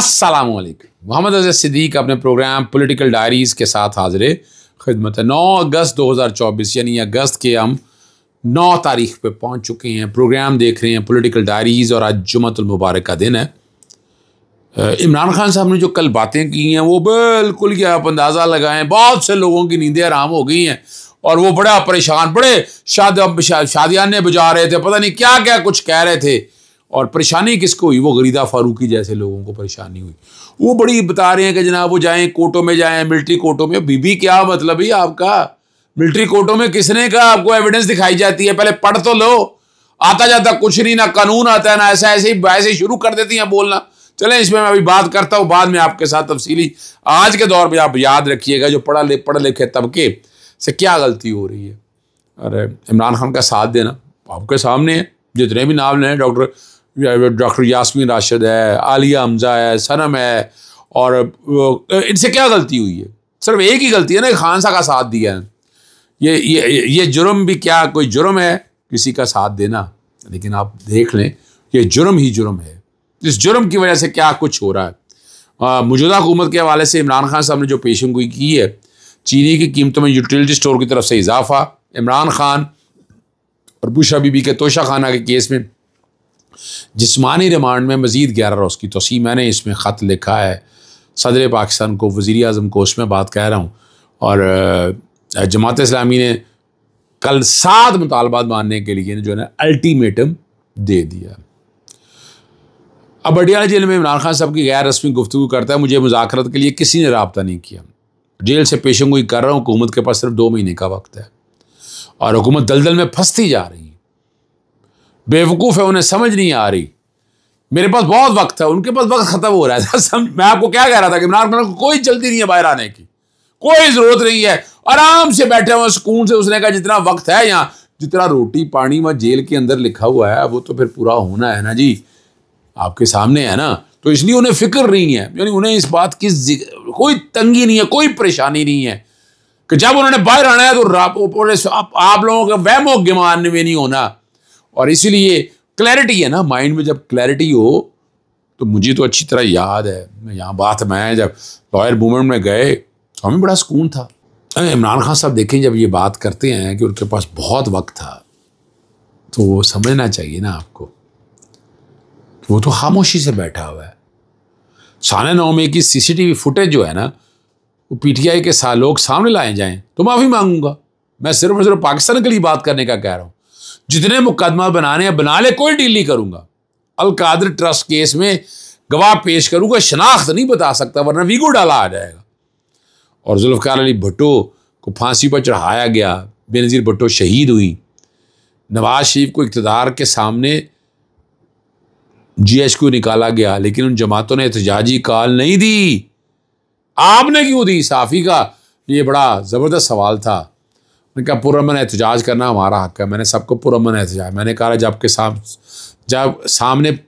असलम मोहम्मद अजय सिद्दीक अपने programme political diaries के साथ हाजिर खिदमत है नौ अगस्त 2024 यानी अगस्त के हम नौ तारीख पे पहुंच चुके हैं प्रोग्राम देख रहे हैं पॉलिटिकल डायरीज़ और आज जुमतुलमबारक का दिन है इमरान खान साहब ने जो कल बातें की हैं वो बिल्कुल क्या आप अंदाज़ा लगाएं बहुत से लोगों की नींदें आराम हो गई हैं और वो बड़ा परेशान बड़े शादी शादियाने बजा रहे थे पता नहीं क्या क्या कुछ कह रहे थे और परेशानी किसको हुई वो गरीदा फारूकी जैसे लोगों को परेशानी हुई वो बड़ी बता रहे हैं कि जनाब वो जाएं कोर्टों में जाएं मिलिट्री कोर्टों में बीबी क्या मतलब है आपका मिलिट्री कोर्टों में किसने का आपको एविडेंस दिखाई जाती है पहले पढ़ तो लो आता जाता कुछ नहीं ना कानून आता है ना ऐसा ऐसे ही ऐसे शुरू कर देती हैं बोलना चले इसमें मैं अभी बात करता हूँ बाद में आपके साथ तफसीली आज के दौर में आप याद रखिएगा जो पढ़ा ले पढ़े लिखे तबके से क्या गलती हो रही है अरे इमरान खान का साथ देना आपके सामने है जितने भी नाम लें डॉक्टर डॉक्टर यासमिन राशिद है आलिया हमजा है सनम है और uh, इनसे क्या गलती हुई है सिर्फ एक ही गलती है ना खान सा का साथ दिया है ये ये ये जुर्म भी क्या कोई जुर्म है किसी का साथ देना लेकिन आप देख लें ये जुर्म ही जुर्म है इस जुर्म की वजह से क्या कुछ हो रहा है मौजूदा हुकूमत के हवाले से इमरान खान साहब ने जो पेशन गोई की है चीनी की कीमतों में यूटिलिटी स्टोर की तरफ से इजाफा इमरान खान और बुशा बीबी के तोशा खाना के केस में जिसमानी रिमांड में मज़ीद ग्यारह रोज़ की तोसी मैंने इसमें ख़त लिखा है सदर पाकिस्तान को वज़ी अजम को उसमें बात कह रहा हूँ और जमात इस्लामी ने कल सात मुतालबात मानने के लिए जो है अल्टीमेटम दे दिया अब बडियाला जेल में इमरान खान साहब की गैर रस्मी गुफ्तु करता है मुझे मुजाकरत के लिए किसी ने रबता नहीं किया जेल से ही कर रहा हूँ हुकूमत के पास सिर्फ दो महीने का वक्त है और हुकूमत दलदल में फंसती जा रही है बेवकूफ़ है उन्हें समझ नहीं आ रही मेरे पास बहुत वक्त है उनके पास वक्त ख़त्म हो रहा है मैं आपको क्या कह रहा था कि इमरान खान को कोई जल्दी नहीं है बाहर आने की कोई ज़रूरत नहीं है आराम से बैठे हुए सुकून से उसने कहा जितना वक्त है यहाँ जितना रोटी पानी व जेल के अंदर लिखा हुआ है वो तो फिर पूरा होना है ना जी आपके सामने है ना तो इसलिए उन्हें फिक्र नहीं है यानी उन्हें इस बात की कोई तंगी नहीं है कोई परेशानी नहीं है कि जब उन्होंने बाहर आना है तो आप, आप लोगों का वहमो गिमान में नहीं होना और इसीलिए क्लैरिटी है ना माइंड में जब क्लैरिटी हो तो मुझे तो अच्छी तरह याद है मैं यहाँ बात में जब लॉयर मूवमेंट में गए तो हमें बड़ा सुकून था इमरान खान साहब देखें जब ये बात करते हैं कि उनके पास बहुत वक्त था तो वो समझना चाहिए ना आपको वो तो खामोशी से बैठा हुआ है साढ़े नौमे की सीसीटीवी फुटेज जो है ना वो पीटीआई के सा लोग सामने लाए जाएं तो माफ़ी मांगूंगा मैं सिर्फ और सिर्फ पाकिस्तान के लिए बात करने का कह रहा हूँ जितने मुकदमा बनाने हैं बना ले कोई डील नहीं करूँगा अलकादर ट्रस्ट केस में गवाह पेश करूँगा शनाख्त नहीं बता सकता वरना वीगो डाला आ जाएगा और जुल्फ़ार अली भुट्टो को फांसी पर चढ़ाया गया बेनज़ीर भुट्टो शहीद हुई नवाज शरीफ को इकतदार के सामने जी एच क्यू निकाला गया लेकिन उन जमातों ने एहतजाजी कॉल नहीं दी आपने क्यों दी साफ़ी का ये बड़ा ज़बरदस्त सवाल था मैंने कहा पुरमन एहतजाज करना हमारा हक है मैंने सबको पुरमन एहतजाज मैंने कहा जबकि साम जब सामने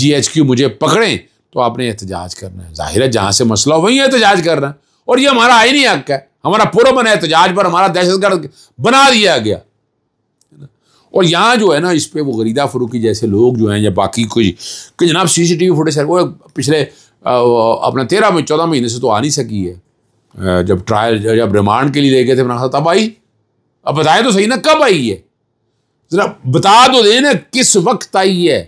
जी एच क्यू मुझे पकड़ें तो आपने एहतजाज करना है जाहिर है जहाँ से मसला हो वहीं एहतजाज करना है और ये हमारा आई नहीं हक है हमारा पुरमन एहतजाज पर हमारा दहशतगर्द बना दिया गया और यहाँ जो है ना इस पर वो गरीदा फरूकी जैसे लोग जो हैं या बाकी कोई कि जनाब C C T V footage वो पिछले अपना तेरह में चौदह महीने से तो आ नहीं सकी है जब ट्रायल जब रिमांड के लिए ले गए थे मैंने कहा तब आई अब बताए तो सही ना कब आई है जरा बता दो तो दे ना किस वक्त आई है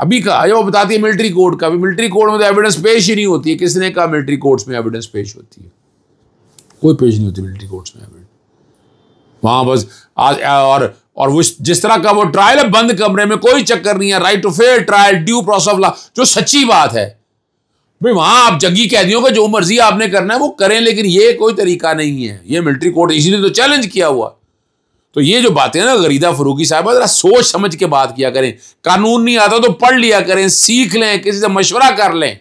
अभी कहा अरे वो बताती है मिलिट्री कोर्ट का अभी मिलिट्री कोर्ट में तो एविडेंस पेश ही नहीं होती है किसने कहा मिलिट्री कोर्ट्स में एविडेंस पेश होती है कोई पेश नहीं होती मिलिट्री कोर्ट्स में एविडेंस वहां बस आज और और वो जिस तरह का वो ट्रायल है बंद कमरे में कोई चक्कर नहीं है right to fair trial due process of law जो सच्ची बात है भाई वहां आप जंगी कैदियों का जो मर्जी आपने करना है वो करें लेकिन ये कोई तरीका नहीं है ये मिलिट्री कोर्ट इसीलिए तो चैलेंज किया हुआ तो ये जो बातें ना गरीदा फरूकी साहब जरा सोच समझ के बात किया करें कानून नहीं आता तो पढ़ लिया करें सीख लें किसी से मशवरा कर लें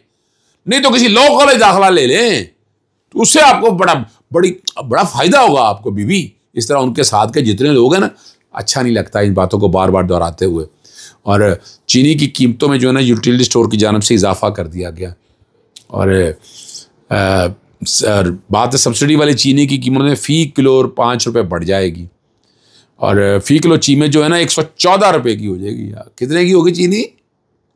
नहीं तो किसी लॉ कॉलेज दाखिला ले लें तो उससे आपको बड़ा बड़ी बड़ा फायदा होगा आपको बीवी इस तरह उनके साथ के जितने लोग हैं ना अच्छा नहीं लगता इन बातों को बार बार दोहराते हुए और चीनी की कीमतों में जो है ना यूटिलिटी स्टोर की जानब से इजाफा कर दिया गया और आ, सर बात है सब्सिडी वाली चीनी की कीमत में फ़ी किलो और पाँच रुपये बढ़ जाएगी और फ़ी किलो चीमें जो है ना एक सौ चौदह रुपये की हो जाएगी यार कितने की होगी चीनी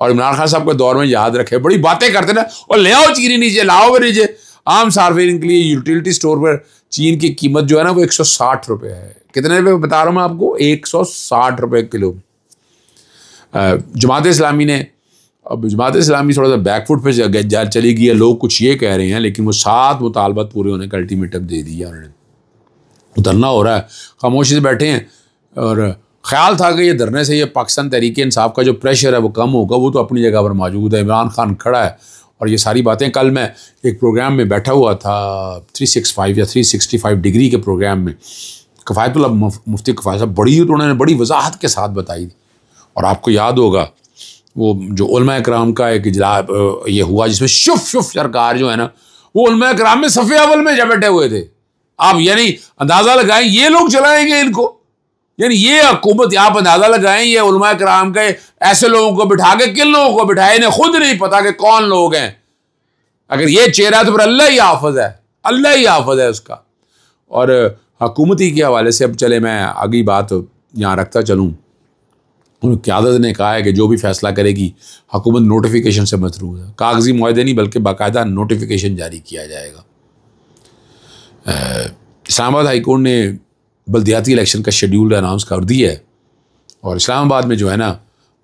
और इमरान खान साहब के दौर में याद रखे बड़ी बातें करते ना और ले आओ चीनी नीचे लाओ भी नीचे आम सार्फिन के लिए यूटिलिटी स्टोर पर चीन की कीमत जो है ना वो एक सौ साठ रुपये है कितने रुपये बता रहा हूँ मैं आपको एक सौ साठ रुपये किलो जमात इस्लामी ने अब जमात इस्लामी थोड़ा सा बैकफुट पर जा चली गई है लोग कुछ ये कह रहे हैं लेकिन वो सात मुतालबात पूरे होने का अल्टीमेटम दे दिया उन्होंने उतरना हो रहा है खामोशी से बैठे हैं और ख्याल था कि ये धरने से ये पाकिस्तान तहरीक इंसाफ का जो प्रेशर है वो कम होगा वो तो अपनी जगह पर मौजूद है इमरान खान खड़ा है और ये सारी बातें कल मैं एक प्रोग्राम में बैठा हुआ था 365 या 365 डिग्री के प्रोग्राम में कफ़ायतुल्ला मुफ्ती कफ़ायत साहब बड़ी उन्होंने बड़ी वजाहत के साथ बताई थी और आपको याद होगा वो जो कराम का एक इजला ये हुआ जिसमें शुफ शुफ सरकार जो है ना वो कराम में सफ़े अवल में बैठे हुए थे आप यानी अंदाज़ा लगाएं ये लोग चलाएंगे इनको यानी ये हकूमत आप अंदाज़ा लगाएं ये कराम के ऐसे लोगों को बिठा के किन लोगों को बिठाए इन्हें खुद नहीं पता कि कौन लोग हैं अगर ये चेहरा तो फिर अल्लाह ही आफज है अल्लाह ही आफज है उसका और हकूमती के हवाले से अब चले मैं आगे बात यहाँ रखता चलूँ क्यादत ने कहा है कि जो भी फैसला करेगी हुकूमत नोटिफिकेशन से मतरूज है कागजी माहे नहीं बल्कि बाकायदा नोटिफिकेशन जारी किया जाएगा इस्लामाबाद हाईकोर्ट ने बल्दियाती इलेक्शन का शेड्यूल अनाउंस कर दिया है और इस्लामाबाद में जो है ना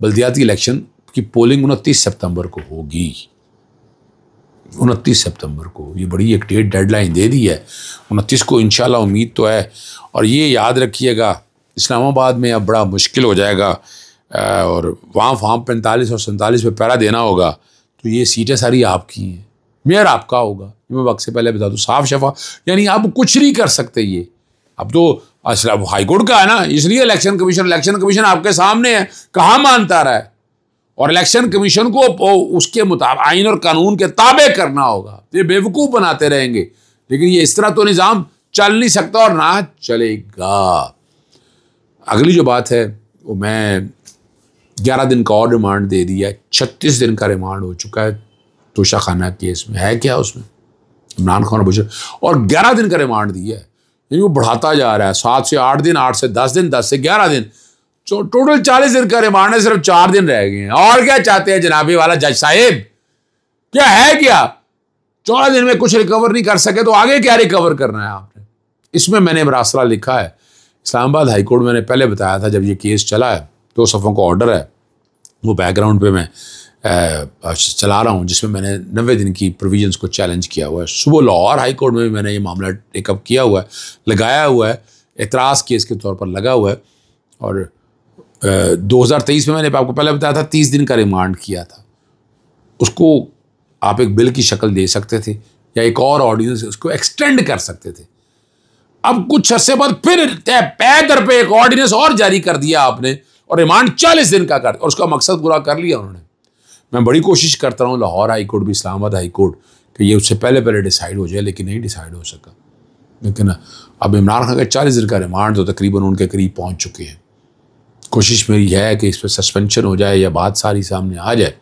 बल्दियाती इलेक्शन की पोलिंग उनतीस सितंबर को होगी उनतीस सितंबर को ये बड़ी एक डेट डेडलाइन दे दी है उनतीस को इंशाल्लाह उम्मीद तो है और ये याद रखिएगा इस्लामाबाद में अब बड़ा मुश्किल हो जाएगा और वहाँ फॉर्म पैंतालीस और सैंतालीस पे पैरा देना होगा तो ये सीटें सारी आपकी हैं मेयर आपका होगा मैं वक्त से पहले बता दूँ साफ शफा यानी आप कुछ नहीं कर सकते ये अब तो असला हाईकोर्ट का है ना इसलिए इलेक्शन कमीशन इलेक्शन कमीशन आपके सामने है कहाँ मानता रहा है और इलेक्शन कमीशन को उसके मुताबिक आइन और कानून के ताबे करना होगा ये बेवकूफ़ बनाते रहेंगे लेकिन ये इस तरह तो निज़ाम चल नहीं सकता और ना चलेगा अगली जो बात है वो मैं ग्यारह दिन का और रिमांड दे दिया है छत्तीस दिन का रिमांड हो चुका है तोशा खाना केस में है क्या उसमें इमरान खान बशर और ग्यारह दिन का रिमांड दिया है यानी वो बढ़ाता जा रहा है सात से आठ दिन आठ से दस दिन दस से ग्यारह दिन तो टोटल चालीस दिन का रिमांड है सिर्फ चार दिन रह गए हैं और क्या चाहते हैं जनाबी वाला जज साहेब क्या है क्या चौदह दिन में कुछ रिकवर नहीं कर सके तो आगे क्या रिकवर करना है आपने इसमें मैंने मरासला लिखा है इस्लामाबाद हाईकोर्ट मैंने पहले बताया था जब ये केस चला है दो सफ़ों का ऑर्डर है वो बैकग्राउंड पे मैं चला रहा हूँ जिसमें मैंने नबे दिन की प्रोविजंस को चैलेंज किया हुआ है सुबह लाहौर हाई कोर्ट में भी मैंने ये मामला टेकअप किया हुआ है लगाया हुआ है एतराज़ केस के तौर पर लगा हुआ है और दो हज़ार तेईस में मैंने आपको पहले बताया था तीस दिन का रिमांड किया था उसको आप एक बिल की शक्ल दे सकते थे या एक और ऑर्डिनेंस उसको एक्सटेंड कर सकते थे अब कुछ अरसे बाद फिर तय पर पे एक ऑर्डिनेंस और जारी कर दिया आपने और रिमांड चालीस दिन का कर और उसका मकसद पूरा कर लिया उन्होंने मैं बड़ी कोशिश करता हूँ लाहौर हाई कोर्ट भी इस्लामाबाद हाई कोर्ट कि ये उससे पहले पहले डिसाइड हो जाए लेकिन नहीं डिसाइड हो सका लेकिन अब इमरान खान का चालीस दिन का रिमांड तो तकरीबन उनके करीब पहुँच चुके हैं कोशिश मेरी है कि इस पर सस्पेंशन हो जाए या बात सारी सामने आ जाए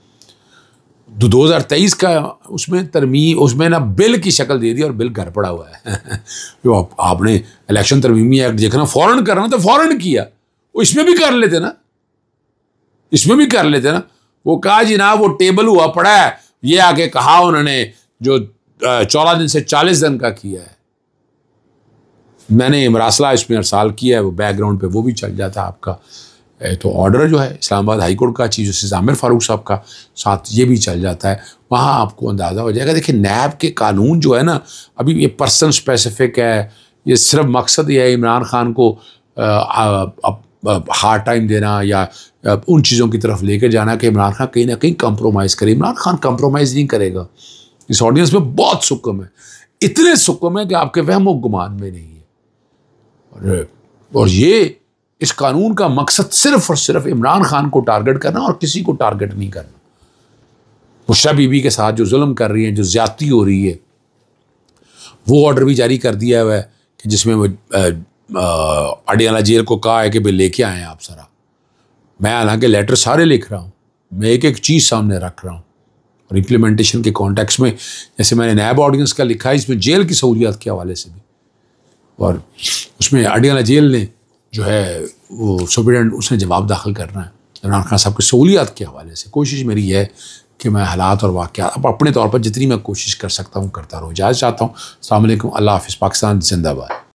दो हज़ार तेईस का उसमें तरमी उसमें ना बिल की शक्ल दे दी और बिल घर पड़ा हुआ है जो आप, आपने इलेक्शन तरमीमी एक्ट देखना फ़ौर करना तो फ़ौर किया वो इसमें भी कर लेते ना इसमें भी कर लेते ना वो कहा जी ना वो टेबल हुआ पड़ा है ये आके कहा उन्होंने जो चौदह दिन से चालीस दिन का किया है मैंने मरासला इसमें हर साल किया है वो बैकग्राउंड पे वो भी चल जाता है आपका तो ऑर्डर जो है इस्लामाबाद हाईकोर्ट का चीज जस्टिस आमिर फारूक साहब का साथ ये भी चल जाता है वहाँ आपको अंदाज़ा हो जाएगा देखिए नैब के कानून जो है ना अभी ये पर्सन स्पेसिफिक है ये सिर्फ मकसद ये है इमरान खान को आ, आ, आ, हार्ड टाइम देना या उन चीज़ों की तरफ लेकर जाना कि इमरान खान कहीं ना कहीं कंप्रोमाइज़ करे इमरान खान कंप्रोमाइज़ नहीं करेगा इस ऑडियंस में बहुत सुकम है इतने सुकम है कि आपके वहम व गुमान में नहीं है और, ये इस कानून का मकसद सिर्फ और सिर्फ इमरान खान को टारगेट करना और किसी को टारगेट नहीं करना बुशरा बीबी के साथ जो जुल्म कर रही है जो ज्यादती हो रही है वो ऑर्डर भी जारी कर दिया हुआ है कि जिसमें वो अडियाला जेल को कहा है कि भाई लेके आए आप सारा मैं हालांकि लेटर सारे लिख रहा हूँ मैं एक एक चीज़ सामने रख रहा हूँ और इम्प्लीमेंटेशन के कॉन्टेक्स में जैसे मैंने नैब ऑडियंस का लिखा है इसमें जेल की सहूलियात के हवाले से भी और उसमें अडियाला जेल ने जो है वो सुप्रिटेंडेंट उसने जवाब दाखिल करना है इमरान खान साहब की सहूलियात के हवाले से कोशिश मेरी है कि मैं हालात और वाक़ अब अपने तौर पर जितनी मैं कोशिश कर सकता हूँ करता रहूँ इजाज़ चाहता हूँ अल्लाह हाफ़ पाकिस्तान जिंदाबाद